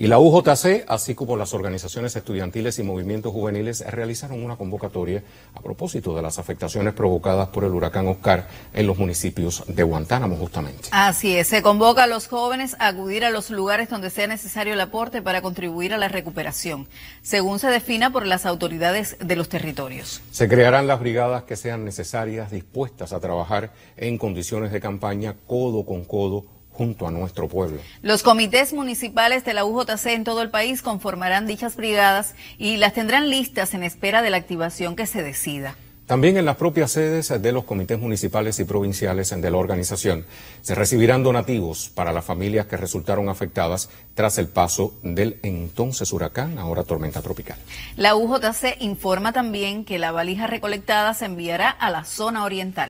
Y la UJC, así como las organizaciones estudiantiles y movimientos juveniles, realizaron una convocatoria a propósito de las afectaciones provocadas por el huracán Oscar en los municipios de Guantánamo, justamente. Así es, se convoca a los jóvenes a acudir a los lugares donde sea necesario el aporte para contribuir a la recuperación, según se defina por las autoridades de los territorios. Se crearán las brigadas que sean necesarias, dispuestas a trabajar en condiciones de campaña codo con codo junto a nuestro pueblo. Los comités municipales de la UJC en todo el país conformarán dichas brigadas y las tendrán listas en espera de la activación que se decida. También en las propias sedes de los comités municipales y provinciales de la organización se recibirán donativos para las familias que resultaron afectadas tras el paso del entonces huracán, ahora tormenta tropical. La UJC informa también que la valija recolectada se enviará a la zona oriental.